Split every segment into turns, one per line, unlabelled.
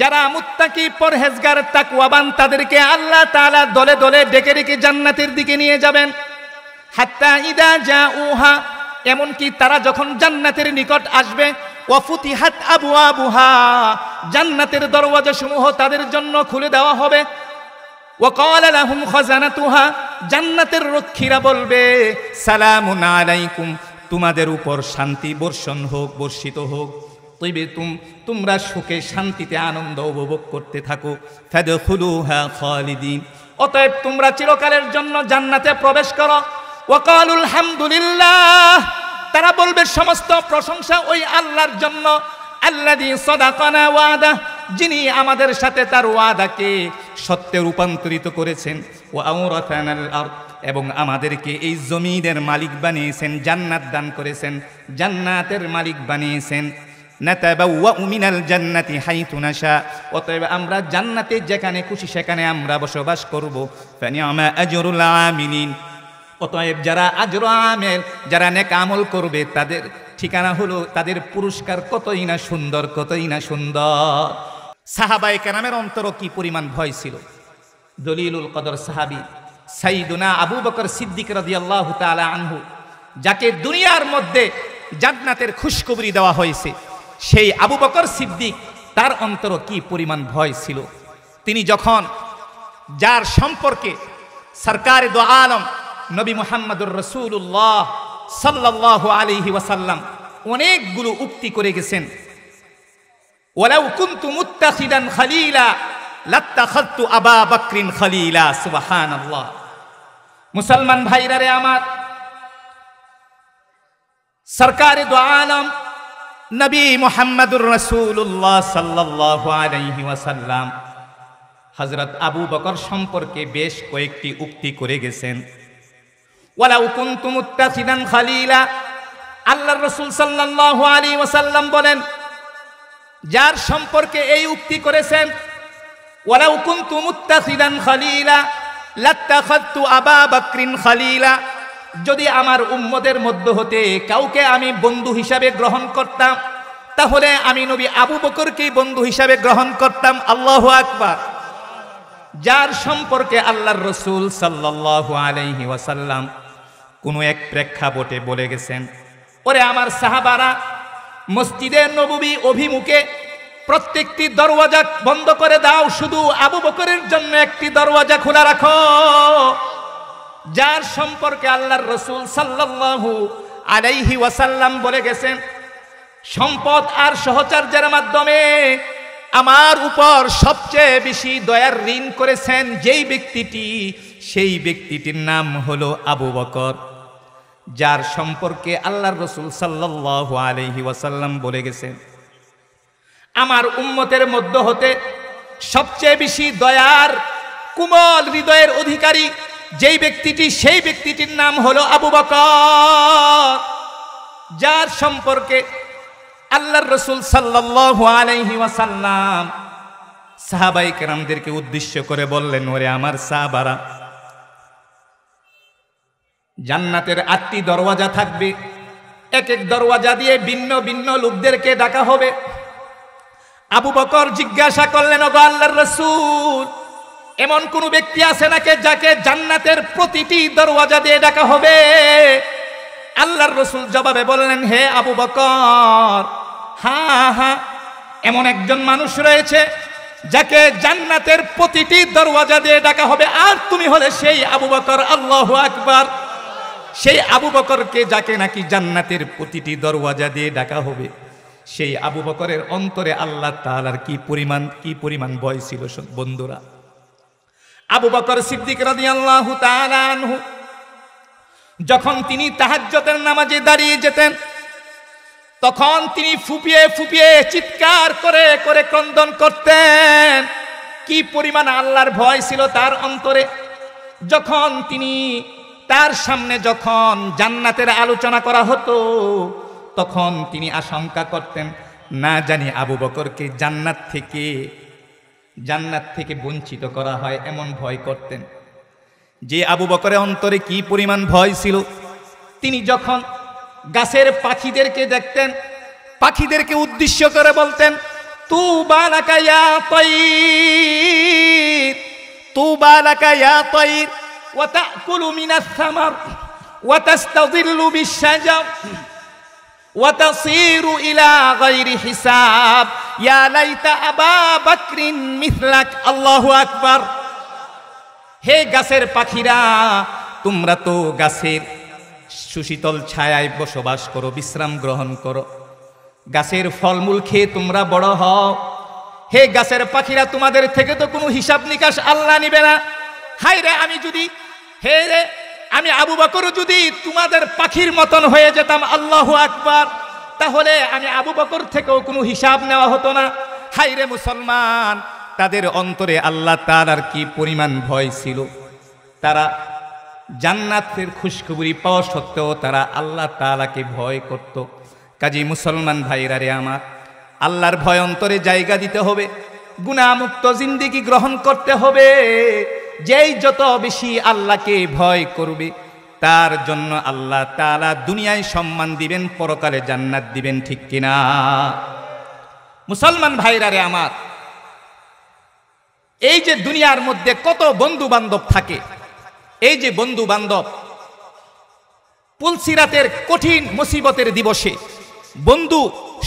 যারা মুত্তাকি পরহেজগার তাকুয়াবান তাদেরকে আল্লাহ তাআলা দলে দলে ডেকে ডেকে জান্নাতের দিকে নিয়ে যাবেন হাত্তা ইদা যা উহা এমনকি তারা যখন জান্নাতের নিকট আসবে ওয়ফুতিহাত আবু আবুহা জান্নাতের দরওয়াজা সমূহ তাদের জন্য খুলে দেওয়া হবে ওয়াকাল লাহুম খাজানাতুহা জান্নাতের রক্ষীরা বলবে সালামুন আলাইকুম তোমাদের উপর শান্তি বর্ষণ হোক বর্ষিত হোক তবে তুম তোমরা সুখে শান্তিতে আনন্দ উপভোগ করতে থাকো হ্যাঁ খালিদিন অতএব তোমরা চিরকালের জন্য জান্নাতে প্রবেশ করো ওয়াকালুল হামদুলিল্লাহ তারা বলবে সমস্ত প্রশংসা ওই আল্লাহর জন্য আল্লাদি কনা ওয়াদা যিনি আমাদের সাথে তার ওয়াদাকে সত্যে রূপান্তরিত করেছেন ও এবং আমাদেরকে এই জমিনের মালিক বানিয়েছেন জান্নাত দান করেছেন জান্নাতের মালিক বানিয়েছেন মিনাল জান্নাতি হাইতু নাশা অতএব আমরা জান্নাতে যেখানে খুশি সেখানে আমরা বসবাস করবো ফানিয়ামা আজরুল অতএব যারা আজর আমেল যারা নেক আমল করবে তাদের ঠিকানা হলো তাদের পুরস্কার কতই না সুন্দর কতই না সুন্দর সাহাবাই কেরামের অন্তর কি পরিমাণ ভয় ছিল দলিলুল কদর সাহাবি সাইদুনা আবু বকর সিদ্দিক আল্লাহ তালা আনহু যাকে দুনিয়ার মধ্যে জান্নাতের খুশখবরি দেওয়া হয়েছে সেই আবু বকর সিদ্দিক তার অন্তর কি পরিমাণ ভয় ছিল তিনি যখন যার সম্পর্কে সরকার দো আলম নবী মোহাম্মদুর রসুল্লাহ সাল্লাহ আলিহি ওয়াসাল্লাম অনেকগুলো উক্তি করে গেছেন ওলাউ কুন্তু মুত্তাখিদান খালিলা লাত্তাখাদতু আবা বকরিন খালিলা সুবাহান মুসলমান ভাইরা রে আমার সরকারে দো আলম নবী মোহাম্মদুর রসুল্লাহ সাল্লাহ আলহি ওয়াসাল্লাম হজরত আবু বকর সম্পর্কে বেশ কয়েকটি উক্তি করে গেছেন ওয়ালাউ কুনতুম মুত্তাখিদান খালিলা আল্লাহর রাসূল সাল্লাল্লাহু আলাইহি ওয়াসাল্লাম বলেন যার সম্পর্কে এই উক্তি করেছেন ওয়ালাউ কুনতুম মুত্তাখিদান খালিলা লাত্তাখাদতু আবা বকরিন খালিলা যদি আমার উম্মদের মধ্য হতে কাউকে আমি বন্ধু হিসাবে গ্রহণ করতাম তাহলে আমি নবী আবু বকরকেই বন্ধু হিসাবে গ্রহণ করতাম আল্লাহ আকবার যার সম্পর্কে আল্লাহর রসুল সাল্লাহ আলহি ওয়াসাল্লাম কোনো এক প্রেক্ষাপটে বলে গেছেন ওরে আমার সাহাবারা মসজিদে নবী অভিমুখে প্রত্যেকটি দরওয়াজা বন্ধ করে দাও শুধু আবু বকরের জন্য একটি দরওয়াজা খোলা রাখো যার সম্পর্কে আল্লাহর রসুল সাল্লাহু আলাইহি ওয়াসাল্লাম বলে গেছেন সম্পদ আর সহচর্যের মাধ্যমে আমার উপর সবচেয়ে বেশি দয়ার ঋণ করেছেন যেই ব্যক্তিটি সেই ব্যক্তিটির নাম হলো আবু বকর যার সম্পর্কে আল্লাহর রসুল সাল্লাহ আলহি ওয়াসাল্লাম বলে গেছেন আমার উম্মতের মধ্য হতে সবচেয়ে বেশি দয়ার কুমল হৃদয়ের অধিকারী যেই ব্যক্তিটি সেই ব্যক্তিটির নাম হলো আবু বক যার সম্পর্কে আল্লাহর রসুল সাল্লাসাল্লাম সাহাবাই কেরামদেরকে উদ্দেশ্য করে বললেন ওরে আমার সাহাবারা জান্নাতের আটটি দরওয়াজা থাকবে এক এক দরওয়াজা দিয়ে ভিন্ন ভিন্ন লোকদেরকে ডাকা হবে আবু বকর জিজ্ঞাসা করলেন ওগো আল্লাহর রসুল এমন কোন ব্যক্তি আছে নাকি যাকে জান্নাতের প্রতিটি দরওয়াজা দিয়ে ডাকা হবে আল্লাহর রসুল জবাবে বললেন হে আবু বকর হা হ্যাঁ, হা হ্যাঁ, এমন একজন মানুষ রয়েছে যাকে জান্নাতের প্রতিটি দরওয়াজা দিয়ে ডাকা হবে আর তুমি হলে সেই আবু বকর আল্লাহ আকবার সেই আবু বকরকে যাকে নাকি জান্নাতের প্রতিটি দরওয়াজা দিয়ে ডাকা হবে সেই আবু বকরের অন্তরে আল্লাহ তালার কি পরিমাণ কি পরিমাণ বয় ছিল বন্ধুরা আবু বকর সিদ্দিক রাদিয়াল্লাহু আল্লাহ যখন তিনি তাহাজ্জতের নামাজে দাঁড়িয়ে যেতেন তখন তিনি ফুপিয়ে ফুপিয়ে চিৎকার করে করে ক্রন্দন করতেন কি পরিমাণ আল্লাহর ভয় ছিল তার অন্তরে যখন তিনি তার সামনে যখন জান্নাতের আলোচনা করা হতো তখন তিনি আশঙ্কা করতেন না জানি আবু বকরকে জান্নাত থেকে জান্নাত থেকে বঞ্চিত করা হয় এমন ভয় করতেন যে আবু বকরের অন্তরে কি পরিমাণ ভয় ছিল তিনি যখন গাছের পাখিদেরকে দেখতেন পাখিদেরকে উদ্দেশ্য করে বলতেন তু বালাকায়া তৈর তু বালাকায়া তৈর ওয়া তাকুলু وتصير إلى غير حساب يا ليت أبا بكر مثلك الله أكبر হে গাছের পাখিরা তোমরা তো গাছের সুশীতল ছায়ায় বসবাস করো বিশ্রাম গ্রহণ করো গাছের ফলমূল খেয়ে তোমরা বড় হও হে গাছের পাখিরা তোমাদের থেকে তো কোনো হিসাব নিকাশ আল্লাহ নিবে না হাই রে আমি যদি হে রে আমি আবু বকর যদি তোমাদের পাখির মতন হয়ে যেতাম আল্লাহ আকবার তাহলে আমি আবু বকর থেকেও কোনো হিসাব নেওয়া হতো না হাইরে মুসলমান তাদের অন্তরে আল্লাহ তার আর কি পরিমাণ ভয় ছিল তারা জান্নাতের খুশখবরি পাওয়া সত্ত্বেও তারা আল্লাহ তালাকে ভয় করত কাজী মুসলমান ভাইরা রে আমার আল্লাহর ভয় অন্তরে জায়গা দিতে হবে গুণামুক্ত জিন্দিগি গ্রহণ করতে হবে যেই যত বেশি আল্লাহকে ভয় করবে তার জন্য আল্লাহ তালা দুনিয়ায় সম্মান দিবেন পরকালে জান্নাত দিবেন ঠিক কিনা মুসলমান ভাইরা রে আমার এই যে দুনিয়ার মধ্যে কত বন্ধু বান্ধব থাকে এই যে বন্ধু বান্ধব পুলসিরাতের কঠিন মুসিবতের দিবসে বন্ধু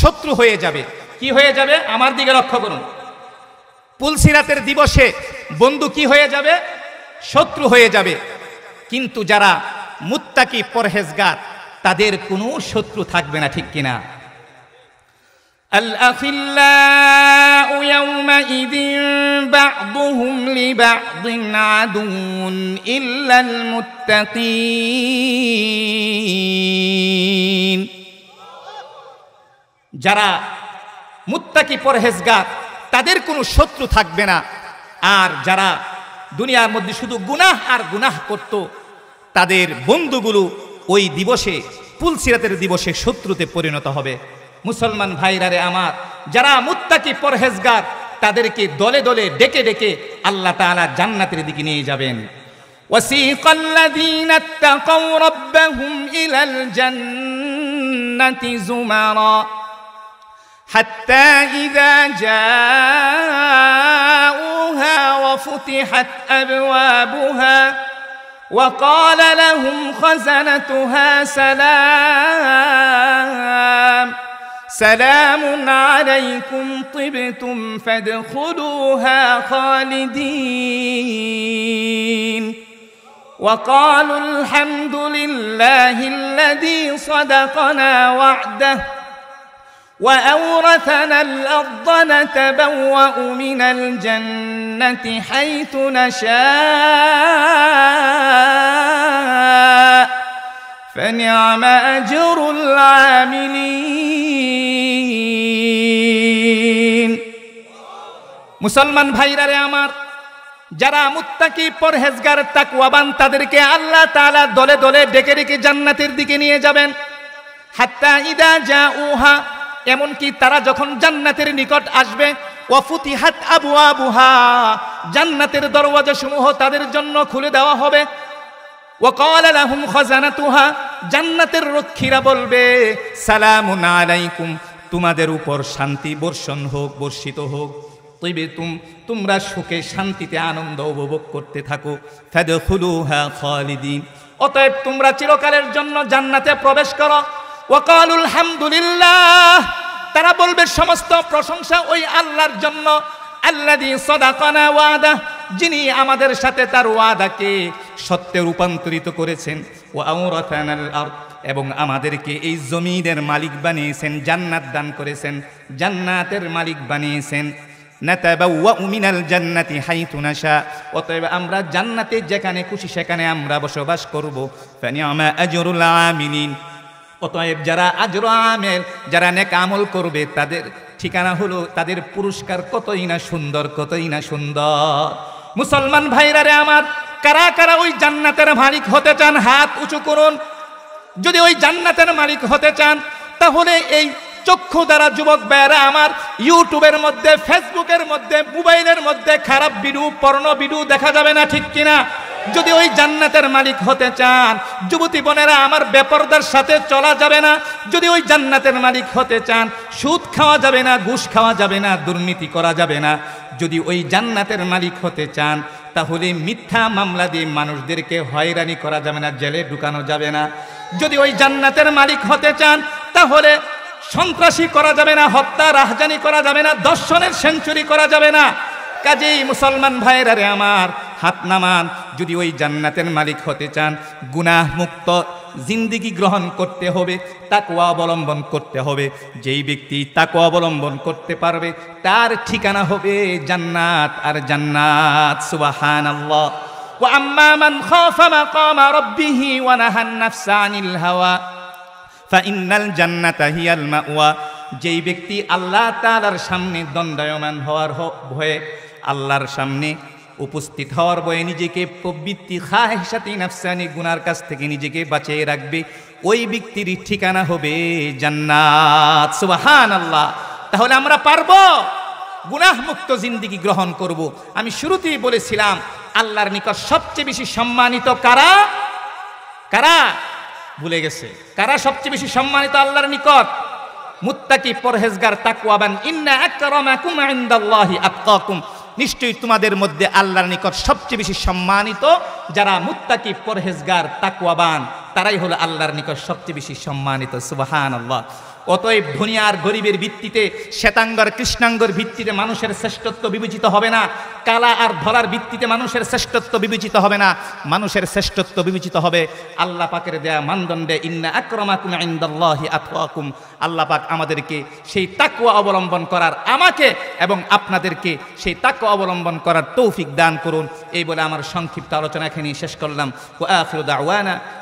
শত্রু হয়ে যাবে কি হয়ে যাবে আমার দিকে লক্ষ্য করুন পুলসিরাতের দিবসে বন্ধু কি হয়ে যাবে শত্রু হয়ে যাবে কিন্তু যারা মুত্তাকি পরহেজগার তাদের কোনো শত্রু থাকবে না ঠিক কিনা যারা মুত্তাকি পরহেজগার তাদের কোনো শত্রু থাকবে না আর যারা দুনিয়ার মধ্যে শুধু গুনাহ আর গুনাহ করত তাদের বন্ধুগুলো ওই দিবসে পুলসিরাতের দিবসে শত্রুতে পরিণত হবে মুসলমান ভাইরারে আমার যারা মুত্তাকি পরহেজগার তাদেরকে দলে দলে ডেকে ডেকে আল্লাহ তালা জান্নাতের দিকে নিয়ে যাবেন وسيق الذين اتقوا ربهم إلى الجنة زمرًا حتى إذا جاءوها وفتحت أبوابها وقال لهم خزنتها سلام سلام عليكم طبتم فادخلوها خالدين وقالوا الحمد لله الذي صدقنا وعده وأورثنا الأرض نتبوأ من الجنة حيث نشاء فنعم أجر العاملين مسلمان بھائی رارے آمار جرا متقی پر حزگر تک وبان تدر کے اللہ تعالی دولے دولے دیکھے رکی جنت اردی کے نیے جبین حتی اذا جاؤوها এমনকি তারা যখন জান্নাতের নিকট আসবে ওয়ফুতিহাত আবু আবুহা জান্নাতের দরওয়াজা সমূহ তাদের জন্য খুলে দেওয়া হবে ওয়াকাল লাহুম খাজানাতুহা জান্নাতের রক্ষীরা বলবে সালামুন আলাইকুম তোমাদের উপর শান্তি বর্ষণ হোক বর্ষিত হোক তৈবে তুম তোমরা সুখে শান্তিতে আনন্দ উপভোগ করতে থাকো ফ্যাদ খুলু হ্যাঁ অতএব তোমরা চিরকালের জন্য জান্নাতে প্রবেশ করো ওয়াকালুল হামদুলিল্লাহ তারা বলবে সমস্ত প্রশংসা ওই আল্লাহর জন্য আল্লাদি সদাকানা ওয়াদা যিনি আমাদের সাথে তার ওয়াদাকে সত্যে রূপান্তরিত করেছেন ও আরদ এবং আমাদেরকে এই জমিনের মালিক বানিয়েছেন জান্নাত দান করেছেন জান্নাতের মালিক বানিয়েছেন জান্নাতি অতএব আমরা জান্নাতে যেখানে খুশি সেখানে আমরা বসবাস করবো আমরা আজরুল আমিলিন অতএব যারা আজর আমের যারা নেক আমল করবে তাদের ঠিকানা হলো তাদের পুরস্কার কতই না সুন্দর কতই না সুন্দর মুসলমান ভাইরা রে আমার কারা কারা ওই জান্নাতের মালিক হতে চান হাত উঁচু করুন যদি ওই জান্নাতের মালিক হতে চান তাহলে এই চক্ষু দ্বারা যুবক ভাইয়েরা আমার ইউটিউবের মধ্যে ফেসবুকের মধ্যে মোবাইলের মধ্যে খারাপ ভিডিও পর্ণ ভিডিও দেখা যাবে না ঠিক কিনা যদি ওই জান্নাতের মালিক হতে চান যুবতী বোনেরা আমার বেপরদার সাথে চলা যাবে না যদি ওই জান্নাতের মালিক হতে চান সুদ খাওয়া যাবে না ঘুষ খাওয়া যাবে না দুর্নীতি করা যাবে না যদি ওই জান্নাতের মালিক হতে চান তাহলে মিথ্যা মামলা দিয়ে মানুষদেরকে হয়রানি করা যাবে না জেলে ঢুকানো যাবে না যদি ওই জান্নাতের মালিক হতে চান তাহলে সন্ত্রাসী করা যাবে না হত্যা রাহজানি করা যাবে না দর্শনের সেঞ্চুরি করা যাবে না কাজেই মুসলমান ভাইরা রে আমার হাত নামান যদি ওই জান্নাতের মালিক হতে চান গুনাহ মুক্ত জিন্দিগি গ্রহণ করতে হবে তাকুয়া অবলম্বন করতে হবে যেই ব্যক্তি তাকুয়া অবলম্বন করতে পারবে তার ঠিকানা হবে জান্নাত আর জান্নাত সুবাহান আল্লাহ وأما من خاف مقام ربه ونهى النفس عن الهوى فإن الجنة هي যেই ব্যক্তি আল্লাহ তালার সামনে দণ্ডায়মান হওয়ার ভয়ে আল্লাহর সামনে উপস্থিত হওয়ার বয়ে নিজেকে প্রবৃত্তি খা হিসাতে নাফসানি গুনার কাছ থেকে নিজেকে বাঁচিয়ে রাখবে ওই ব্যক্তির ঠিকানা হবে জান্নাত সুবাহান আল্লাহ তাহলে আমরা পারব গুনাহমুক্ত জিন্দিগি গ্রহণ করব। আমি শুরুতেই বলেছিলাম আল্লাহর নিকট সবচেয়ে বেশি সম্মানিত কারা কারা ভুলে গেছে কারা সবচেয়ে বেশি সম্মানিত আল্লাহর নিকট মুত্তাকি পরহেজগার তাকুয়াবান ইন্না আকরামাকুম ইনদাল্লাহি আতকাকুম নিশ্চয়ই তোমাদের মধ্যে আল্লাহর নিকট সবচেয়ে বেশি সম্মানিত যারা মুত্তাকি পরহেজগার তাকুয়াবান তারাই হলো আল্লাহর নিকট সবচেয়ে বেশি সম্মানিত সুবাহান আল্লাহ অতএব ধনী আর গরিবের ভিত্তিতে শ্বেতাঙ্গর কৃষ্ণাঙ্গর ভিত্তিতে মানুষের শ্রেষ্ঠত্ব বিবেচিত হবে না কালা আর ধরার ভিত্তিতে মানুষের শ্রেষ্ঠত্ব বিবেচিত হবে না মানুষের শ্রেষ্ঠত্ব বিবেচিত হবে আল্লাহ পাকের দেয়া মানদণ্ডে ইন্না আক্রমাকুম ইন্দাল্লাহি আতওয়াকুম আল্লাহ পাক আমাদেরকে সেই তাকুয়া অবলম্বন করার আমাকে এবং আপনাদেরকে সেই তাকুয়া অবলম্বন করার তৌফিক দান করুন এই বলে আমার সংক্ষিপ্ত আলোচনা এখানেই শেষ করলাম ও আখির দাওয়ানা